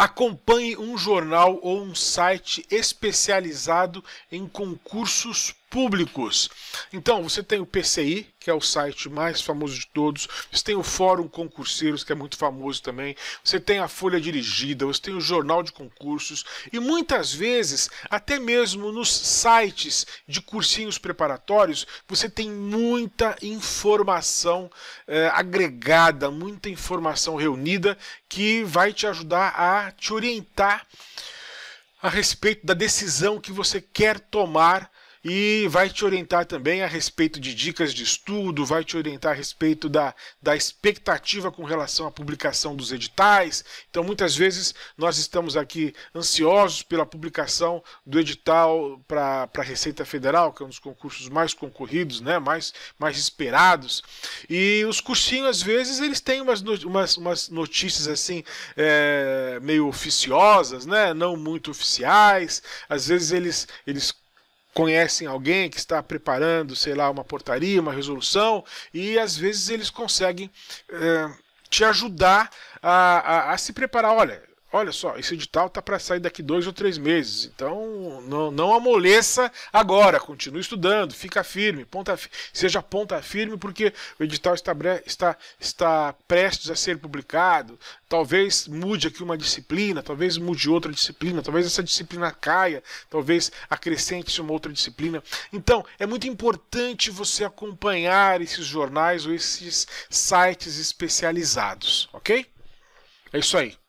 Acompanhe um jornal ou um site especializado em concursos públicos. Então, você tem o PCI, que é o site mais famoso de todos, você tem o Fórum Concurseiros, que é muito famoso também, você tem a Folha Dirigida, você tem o Jornal de Concursos, e muitas vezes, até mesmo nos sites de cursinhos preparatórios, você tem muita informação eh, agregada, muita informação reunida que vai te ajudar a te orientar a respeito da decisão que você quer tomar e vai te orientar também a respeito de dicas de estudo, vai te orientar a respeito da, da expectativa com relação à publicação dos editais. Então, muitas vezes, nós estamos aqui ansiosos pela publicação do edital para a Receita Federal, que é um dos concursos mais concorridos, né? mais, mais esperados. E os cursinhos, às vezes, eles têm umas, umas, umas notícias assim, é, meio oficiosas, né? não muito oficiais. Às vezes, eles, eles conhecem alguém que está preparando, sei lá, uma portaria, uma resolução, e às vezes eles conseguem é, te ajudar a, a, a se preparar. Olha, olha só, esse edital está para sair daqui dois ou três meses, então não, não amoleça agora, continue estudando, fica firme, ponta, seja ponta firme, porque o edital está, está, está prestes a ser publicado, talvez mude aqui uma disciplina, talvez mude outra disciplina, talvez essa disciplina caia, talvez acrescente-se uma outra disciplina. Então, é muito importante você acompanhar esses jornais ou esses sites especializados, ok? É isso aí.